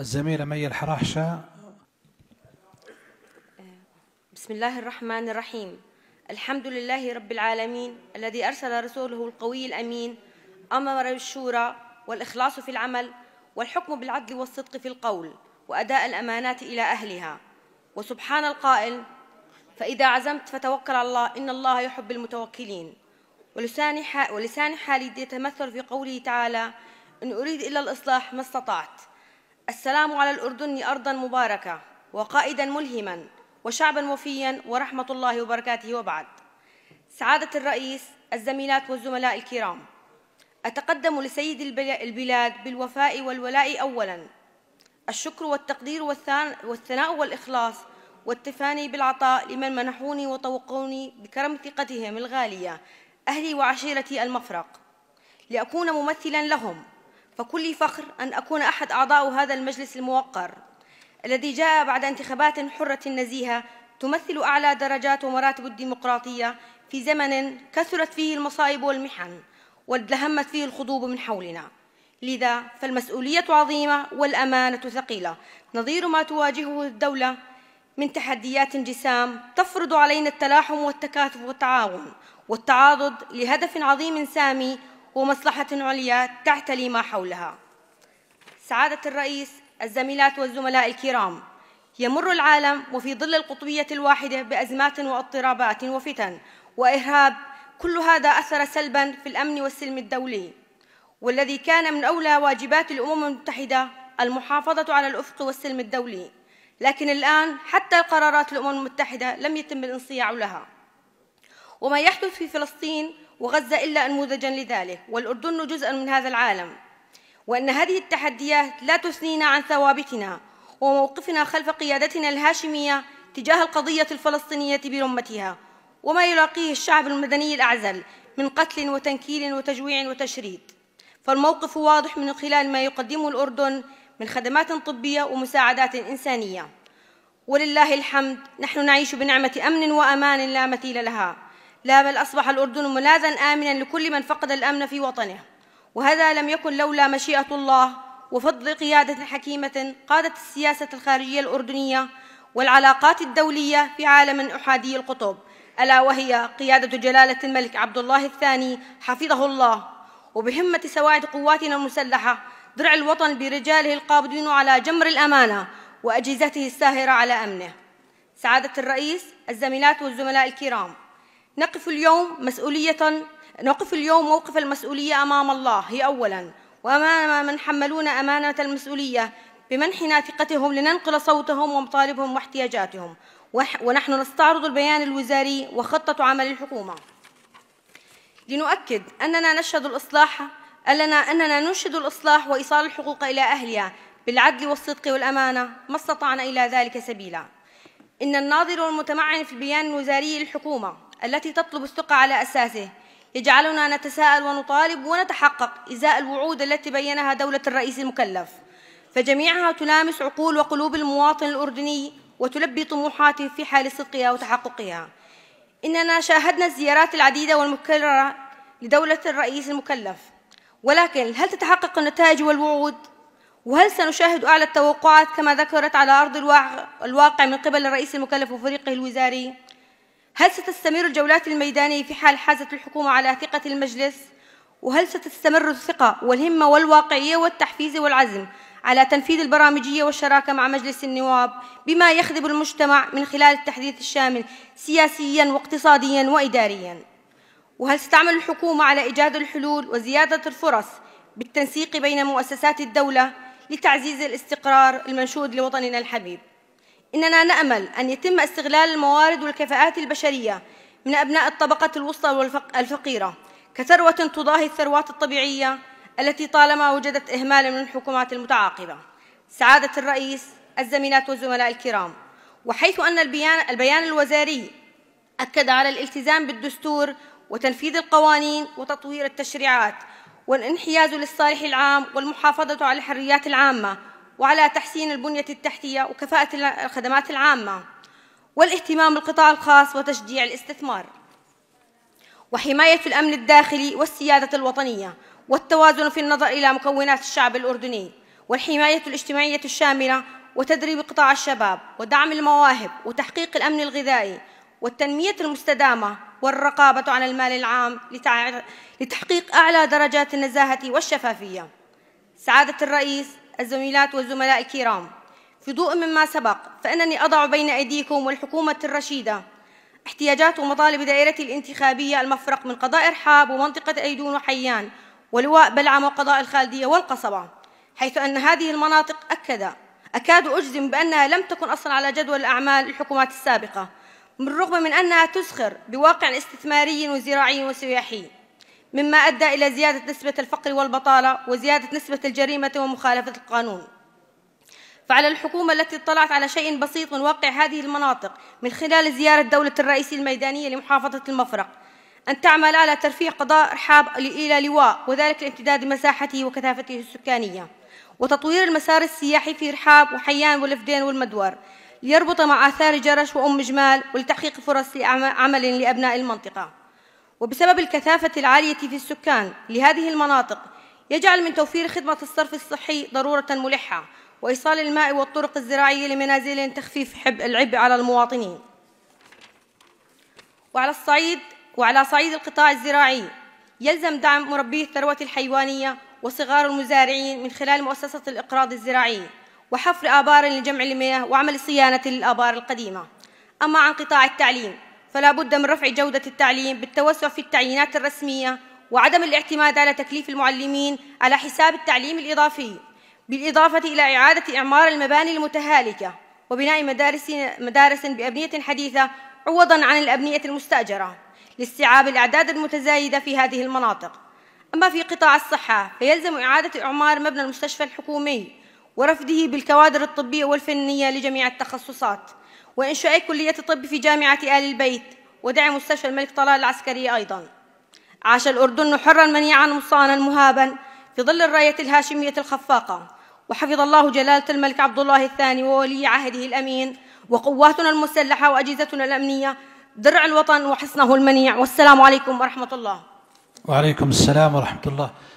الزميلة مي الحراحشة بسم الله الرحمن الرحيم الحمد لله رب العالمين الذي أرسل رسوله القوي الأمين أمر بالشورى والإخلاص في العمل والحكم بالعدل والصدق في القول وأداء الأمانات إلى أهلها وسبحان القائل فإذا عزمت فتوكل على الله إن الله يحب المتوكلين ولسان حالي يتمثل في قوله تعالى إن أريد إلا الإصلاح ما استطعت السلام على الأردن أرضا مباركة وقائدا ملهما وشعبا وفيا ورحمة الله وبركاته وبعد سعادة الرئيس الزميلات والزملاء الكرام أتقدم لسيد البلاد بالوفاء والولاء أولا الشكر والتقدير والثناء والإخلاص والتفاني بالعطاء لمن منحوني وطوقوني بكرم ثقتهم الغالية أهلي وعشيرتي المفرق لأكون ممثلا لهم فكلي فخر أن أكون أحد أعضاء هذا المجلس الموقر الذي جاء بعد انتخابات حرة نزيهة تمثل أعلى درجات ومراتب الديمقراطية في زمن كثرت فيه المصائب والمحن والدهمت فيه الخضوب من حولنا لذا فالمسؤولية عظيمة والأمانة ثقيلة نظير ما تواجهه الدولة من تحديات جسام تفرض علينا التلاحم والتكاتف والتعاون والتعاضد لهدف عظيم سامي ومصلحة عليا تعتلي ما حولها سعادة الرئيس الزميلات والزملاء الكرام يمر العالم وفي ظل القطبية الواحدة بأزمات واضطرابات وفتن وإرهاب كل هذا أثر سلباً في الأمن والسلم الدولي والذي كان من أولى واجبات الأمم المتحدة المحافظة على الأفق والسلم الدولي لكن الآن حتى قرارات الأمم المتحدة لم يتم الانصياع لها وما يحدث في فلسطين وغزة إلا أنموذجا لذلك والأردن جزء من هذا العالم وأن هذه التحديات لا تثنينا عن ثوابتنا وموقفنا خلف قيادتنا الهاشمية تجاه القضية الفلسطينية برمتها وما يلاقيه الشعب المدني الأعزل من قتل وتنكيل وتجويع وتشريد فالموقف واضح من خلال ما يقدمه الأردن من خدمات طبية ومساعدات إنسانية ولله الحمد نحن نعيش بنعمة أمن وأمان لا مثيل لها لا بل أصبح الأردن ملاذا آمنا لكل من فقد الأمن في وطنه وهذا لم يكن لولا مشيئة الله وفضل قيادة حكيمة قادت السياسة الخارجية الأردنية والعلاقات الدولية في عالم أحادي القطب ألا وهي قيادة جلالة الملك عبد الله الثاني حفظه الله وبهمة سواعد قواتنا المسلحة درع الوطن برجاله القابضين على جمر الأمانة وأجهزته الساهرة على أمنه سعادة الرئيس الزميلات والزملاء الكرام نقف اليوم مسؤولية نقف اليوم موقف المسؤولية أمام الله هي أولاً وأمام من حملونا أمانة المسؤولية بمنحنا ثقتهم لننقل صوتهم ومطالبهم واحتياجاتهم ونحن نستعرض البيان الوزاري وخطة عمل الحكومة لنؤكد أننا نشهد الإصلاح أننا, أننا ننشد الإصلاح وإيصال الحقوق إلى أهلها بالعدل والصدق والأمانة ما استطعنا إلى ذلك سبيلا إن الناظر والمتمعن في البيان الوزاري للحكومة التي تطلب الثقة على أساسه يجعلنا نتساءل ونطالب ونتحقق إزاء الوعود التي بينها دولة الرئيس المكلف فجميعها تلامس عقول وقلوب المواطن الأردني وتلبي طموحاته في حال صدقها وتحققها إننا شاهدنا الزيارات العديدة والمكررة لدولة الرئيس المكلف ولكن هل تتحقق النتائج والوعود؟ وهل سنشاهد أعلى التوقعات كما ذكرت على أرض الواقع من قبل الرئيس المكلف وفريقه الوزاري؟ هل ستستمر الجولات الميدانية في حال حازت الحكومة على ثقة المجلس؟ وهل ستستمر الثقة والهمة والواقعية والتحفيز والعزم على تنفيذ البرامجية والشراكة مع مجلس النواب بما يخدم المجتمع من خلال التحديث الشامل سياسيا واقتصاديا وإداريا؟ وهل ستعمل الحكومة على إيجاد الحلول وزيادة الفرص بالتنسيق بين مؤسسات الدولة لتعزيز الاستقرار المنشود لوطننا الحبيب؟ إننا نأمل أن يتم استغلال الموارد والكفاءات البشرية من أبناء الطبقة الوسطى والفقيرة كثروة تضاهي الثروات الطبيعية التي طالما وجدت إهمالا من الحكومات المتعاقبة سعادة الرئيس الزميلات والزملاء الكرام وحيث أن البيان, البيان الوزاري أكد على الالتزام بالدستور وتنفيذ القوانين وتطوير التشريعات والانحياز للصالح العام والمحافظة على الحريات العامة وعلى تحسين البنية التحتية وكفاءة الخدمات العامة والاهتمام بالقطاع الخاص وتشجيع الاستثمار وحماية الأمن الداخلي والسيادة الوطنية والتوازن في النظر إلى مكونات الشعب الأردني والحماية الاجتماعية الشاملة وتدريب قطاع الشباب ودعم المواهب وتحقيق الأمن الغذائي والتنمية المستدامة والرقابة على المال العام لتحقيق أعلى درجات النزاهة والشفافية سعادة الرئيس الزميلات والزملاء الكرام في ضوء مما سبق فإنني أضع بين أيديكم والحكومة الرشيدة احتياجات ومطالب دائرتي الانتخابية المفرق من قضاء إرحاب ومنطقة أيدون وحيان ولواء بلعم وقضاء الخالدية والقصبة حيث أن هذه المناطق أكد أكاد أجزم بأنها لم تكن أصلا على جدول الأعمال الحكومات السابقة بالرغم من, من أنها تسخر بواقع استثماري وزراعي وسياحي مما أدى إلى زيادة نسبة الفقر والبطالة وزيادة نسبة الجريمة ومخالفة القانون فعلى الحكومة التي اطلعت على شيء بسيط من واقع هذه المناطق من خلال زيارة دولة الرئيس الميدانية لمحافظة المفرق أن تعمل على ترفيه قضاء رحاب إلى لواء وذلك لامتداد مساحته وكثافته السكانية وتطوير المسار السياحي في رحاب وحيان والفدين والمدور ليربط مع آثار جرش وأم جمال ولتحقيق فرص عمل لأبناء المنطقة وبسبب الكثافة العالية في السكان لهذه المناطق يجعل من توفير خدمة الصرف الصحي ضرورة ملحة وإيصال الماء والطرق الزراعية لمنازل تخفيف حب العبء على المواطنين وعلى الصعيد وعلى صعيد القطاع الزراعي يلزم دعم مربي الثروة الحيوانية وصغار المزارعين من خلال مؤسسة الإقراض الزراعي وحفر آبار لجمع المياه وعمل صيانة للآبار القديمة أما عن قطاع التعليم فلا بد من رفع جودة التعليم بالتوسع في التعيينات الرسمية وعدم الاعتماد على تكليف المعلمين على حساب التعليم الإضافي بالإضافة إلى إعادة إعمار المباني المتهالكة وبناء مدارس, مدارس بأبنية حديثة عوضاً عن الأبنية المستأجرة لاستيعاب الأعداد المتزايدة في هذه المناطق أما في قطاع الصحة فيلزم إعادة إعمار مبنى المستشفى الحكومي ورفده بالكوادر الطبية والفنية لجميع التخصصات وإنشاء كلية الطب في جامعة آل البيت ودعم مستشفى الملك طلال العسكري أيضا عاش الأردن حرا منيعا مصانا مهابا في ظل الراية الهاشمية الخفاقة وحفظ الله جلالة الملك عبد الله الثاني وولي عهده الأمين وقواتنا المسلحة وأجهزتنا الأمنية درع الوطن وحصنه المنيع والسلام عليكم ورحمة الله وعليكم السلام ورحمة الله